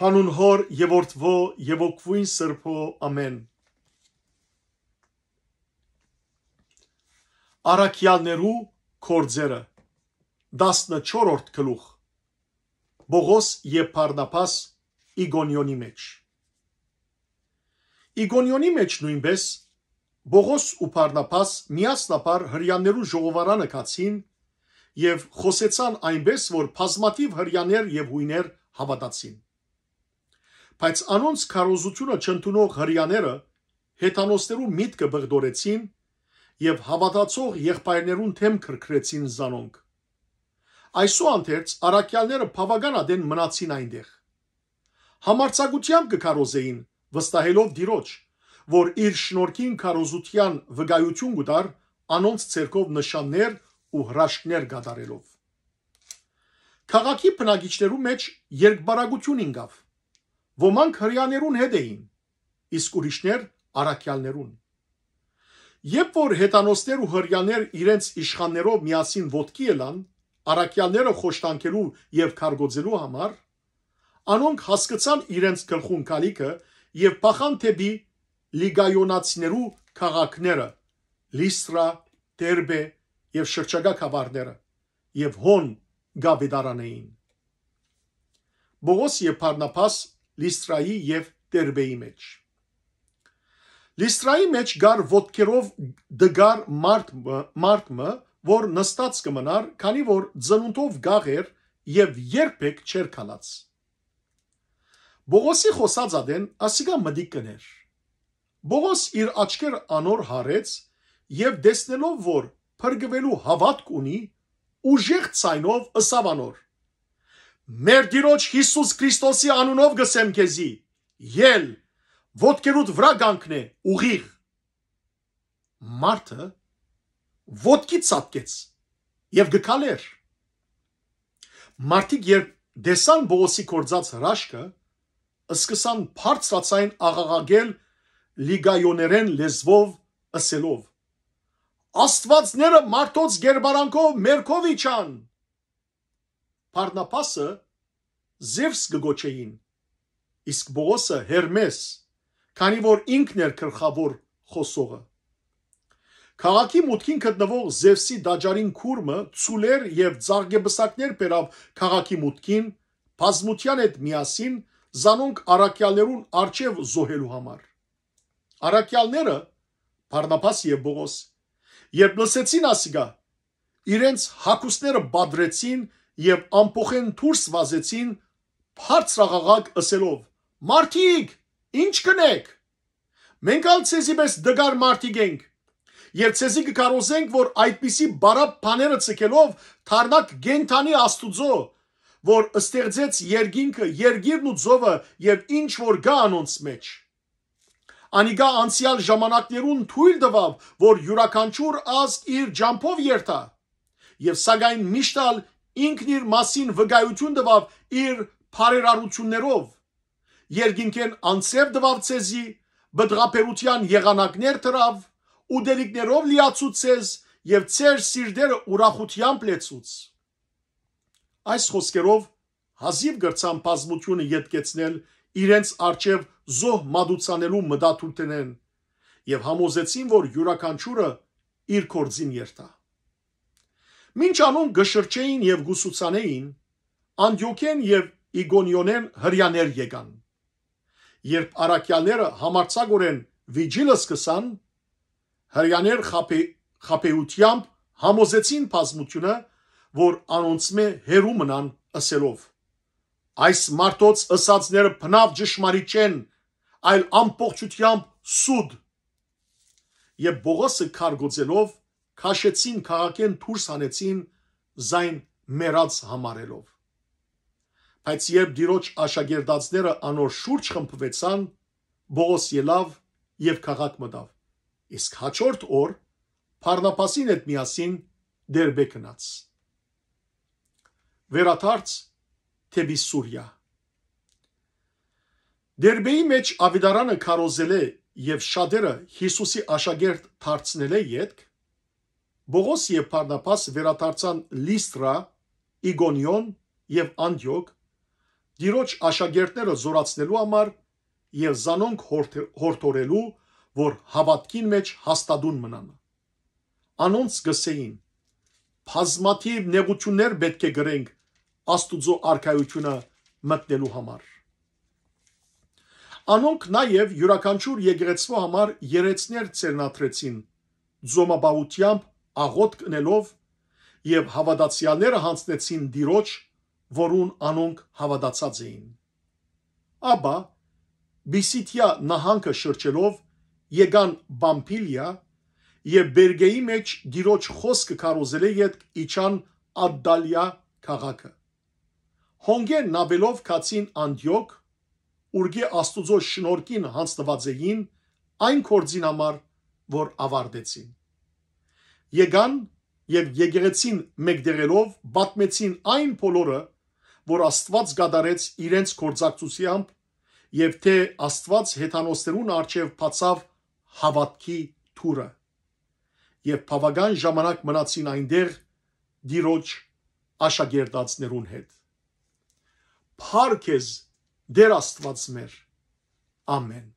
հանուն հոր եւ որդվո եւ օգվույն սրբո ամեն Արաքյալներու կորձերը 14-րդ գլուխ Բողոս եւ Փարնապաս Իգոնիոնի մեջ Իգոնիոնի մեջ նույնպես Բողոս ու Փարնապաս միասնապար հрьяաներու ժողովարանը կացին եւ խոսեցան այնպես որ բազմատիվ հрьяաներ եւ հույներ հավատացին Բայց անոնց քարոզությունը չընդունող հрьяները հետանոստերու միտքը բղդորեցին եւ հավատացող եղբայրներուն թեմ քրքրեցին զանոնք։ Այսուհանդերձ արաքյալները բավականաden մնացին այնտեղ։ Համարցակությամբ կքարոզեին, վստահելով Տիրոջ, որ իր շնորհքին քարոզության վկայություն կտար անոնց ցերկով նշաններ ու հրաշքներ գադարելով։ Քաղաքի բնակիչներու մեջ երկբարագություն ինգավ։ Ոմանք հрьяաներուն հետ էին, իսկ ուրիշներ առաքյալներուն։ Երբ որ հետանոսներ ու հрьяաներ իրենց իշխաններով միասին ոտքի ելան, առաքյալները խոշտանքելու եւ քարգոծելու համար, անոնք հասկացան իրենց գլխուն կալիքը եւ փախան թեպի լիգայոնացիներու քաղաքները՝ Լիսրա, Տերբե եւ շրջակա խավարները եւ հոն գավիդարանեին։ Բողոս եւ Փառնապաս Լիստրայի եւ Տերբեի մեջ։ Լիստրայի մեջ գար ոդկերով դգար մարդ մարդը, որ նստած կմնար, քանի որ ծնունդով գաղ էր եւ երբեք չեր քալած։ Բողոսի խոսած ադեն ասիկա մդիկ կներ։ Բողոս իր աչքեր անոր հարեց եւ դեսնելով որ փրկվելու հավատք ունի, ուժեղ ցայնով ըսավանոր։ Մեր Տիրոջ Հիսուս Քրիստոսի անունով գսեմ քեզի։ Ել ոդկերուդ վրա գանքն է ուղիղ։ Մարտը ոդկի ծածկեց եւ գկալեր։ Մարտիկ երբ դեսան Բողոսի կորցած հրաշքը, սկսան բարձրացային աղաղակել լիգայոներեն լեզվով ասելով. Աստվածները մարտոց ģերբարանքով մերքովիչան Փառնապասը Զևս գոչեին, իսկ Բողոսը Հերմես, քանի որ ինքն էր գլխավոր խոսողը։ Քաղաքի մուտքին գտնվող Զևսի դաջարին քուրմը ցուլեր եւ ծաղկեբսակներ բերավ քաղաքի մուտքին, բազմության հետ միասին զանոնք առաքյալներուն արչև զոհելու համար։ Առաքյալները Փառնապաս եւ Բողոս երբ լսեցին ասիգա, իրենց հակուսները բադրեցին եւ ամփոխեն դուրս վազեցին բարձրաղաղակ ասելով. «Մարտիկ, ի՞նչ կնեք»։ Մենք ալ ցեզի պես դգար մարտիկ ենք։ Եվ ցեզի կկարոզենք, որ այդպիսի բարապ բաները ցկելով թարնակ գենթանի Աստուծո, որ ստեղծեց երկինքը, երգիրն ու ծովը եւ ինչ որ գա անոնց մեջ։ Անիգա անցյալ ժամանակներուն թույլ տվավ, որ յուրաքանչյուր ազգ իր ջամփով երթա։ Եվ սակայն միշտալ ինքն իր մասին վկայություն տվավ իր բարերարություններով երկինքեն անցև տվավ ցեզի բդղապերության եղանակներ դրավ ու դելիկներով լիացուցեց եւ ցեր սիրտերը ուրախությամբ լեցուց այս խոսքերով հազիվ գրցան բազմությունը յետկեցնել իրենց արջև զոհ մադուցանելու մտածութենեն եւ համոզեցին որ յուրաքանչյուրը իր կորձին երթա Մինչ անուն գշրջեին եւ գուսուցանեին, Անդյուքեն եւ Իգոնիոնեն հрьяներ եկան։ Երբ Արաքյալները համարցակորեն վիջիլը սկսան, հрьяներ խապե խապեությամբ համոզեցին բազմությունը, որ անոնցմե հերու մնան ասելով. Այս մարտոց ըսածները բնավ ճշմարիտ չեն, այլ ամբողջությամբ սուդ։ Եվ Բողոսը քարգոծելով քաշեցին քաղաքեն դուրս հանեցին զայն մեռած համարելով։ Բայց երբ դիրոջ աշակերտածները անոր շուրջ խմբվեցան, Բողոս ելավ եւ քաղաք մտավ։ Իսկ հաջորդ օր Փառնապասին հետ միասին Դերբեկնաց։ Վերաթարց թեպի Սուրիա։ Դերբեի մեջ Ավիդարանը քարոզել է եւ շատերը Հիսուսի աշակերտ դարձնել է յետք Բողոս եւ Փարնապաս վերադարձան Լիստրա, Իգոնիոն եւ Անտիոք դիրոջ աշակերտները զորացնելու համար եւ զանոնք հորթորելու, որ հավատքին մեջ հաստատուն մնան։ Անոնց գսեին. Բազմաթիվ նեղություններ պետք է գրենք Աստուծո արքայությունը մտնելու համար։ Անոնք նաև յուրաքանչյուր եկեղեցու համար երեցներ ցերնատրեցին, զոմաբաությամբ աղոտ կնելով եւ հավատացյալները հանձնեցին դիրոջ, որուն անոնք հավատացած էին։ Աբա Բիսիթիա նահանգը շրջելով եկան Բամփիլիա եւ Բերգեի մեջ դիրոջ խոսքը կարոզել է յետ իջան Ադդալիա քաղաքը։ Հոնգեն նաբելով կացին Անդիոք ուրգի Աստուծո շնորհքին հանձնված էին այն կորձին համար, որ ավարտեցին եկան եւ եկեղեցին մեկդերելով բատմեցին այն բոլորը, որ Աստված գադարեց իրենց կորցակցությամբ եւ թե Աստված հեթանոսերուն արչեւ փացավ հավատքի թուրը։ Եվ բավական ժամանակ մնացին այնտեղ դիրոջ աշակերտածներուն հետ։ Փարքեզ Դեր Աստված մեր։ Ամեն։